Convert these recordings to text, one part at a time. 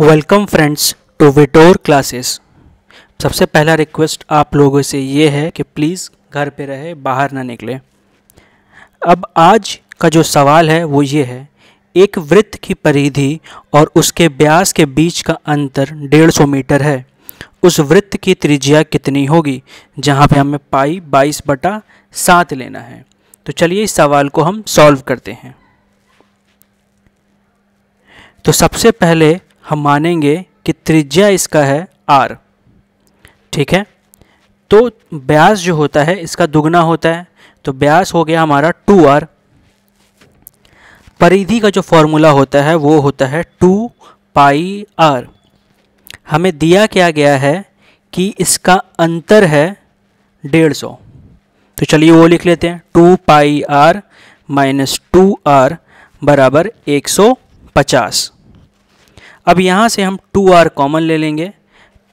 welcome friends to विटोर classes सबसे पहला रिक्वेस्ट आप लोगों से ये है कि प्लीज़ घर पे रहे बाहर ना निकले अब आज का जो सवाल है वो ये है एक वृत्त की परिधि और उसके ब्यास के बीच का अंतर 150 मीटर है उस वृत्त की त्रिज्या कितनी होगी जहाँ पे हमें पाई 22 बटा सात लेना है तो चलिए इस सवाल को हम सॉल्व करते हैं तो सबसे पहले हम मानेंगे कि त्रिज्या इसका है आर ठीक है तो ब्यास जो होता है इसका दुगना होता है तो ब्यास हो गया हमारा टू आर परिधि का जो फॉर्मूला होता है वो होता है टू पाई आर हमें दिया क्या गया है कि इसका अंतर है डेढ़ सौ तो चलिए वो लिख लेते हैं two pi r minus two r बराबर एक सौ पचास अब यहाँ से हम टू आर कॉमन ले लेंगे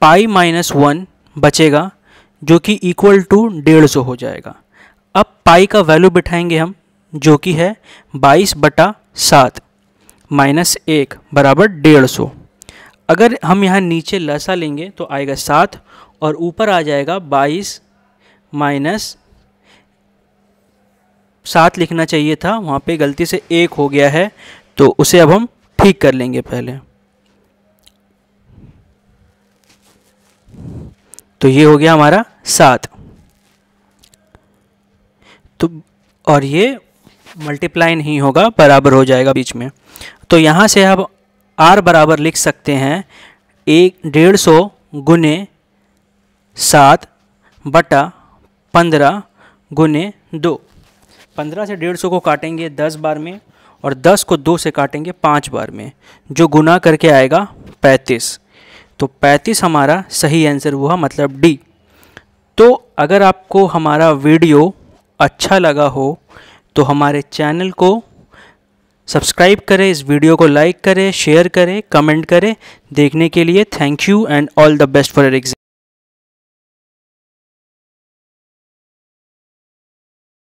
पाई माइनस वन बचेगा जो कि इक्वल टू डेढ़ सौ हो जाएगा अब पाई का वैल्यू बिठाएंगे हम जो कि है बाईस बटा सात माइनस एक बराबर डेढ़ सौ अगर हम यहाँ नीचे लसा लेंगे तो आएगा सात और ऊपर आ जाएगा बाईस माइनस सात लिखना चाहिए था वहाँ पे गलती से एक हो गया है तो उसे अब हम ठीक कर लेंगे पहले तो ये हो गया हमारा सात तो और ये मल्टीप्लाई नहीं होगा बराबर हो जाएगा बीच में तो यहाँ से आप आर बराबर लिख सकते हैं एक डेढ़ सौ गुने सात बटा पंद्रह गुने दो पंद्रह से डेढ़ सौ को काटेंगे दस बार में और दस को दो से काटेंगे पाँच बार में जो गुना करके आएगा पैंतीस तो 35 हमारा सही आंसर हुआ मतलब डी तो अगर आपको हमारा वीडियो अच्छा लगा हो तो हमारे चैनल को सब्सक्राइब करें इस वीडियो को लाइक करें शेयर करें कमेंट करें देखने के लिए thank you and all the best for exam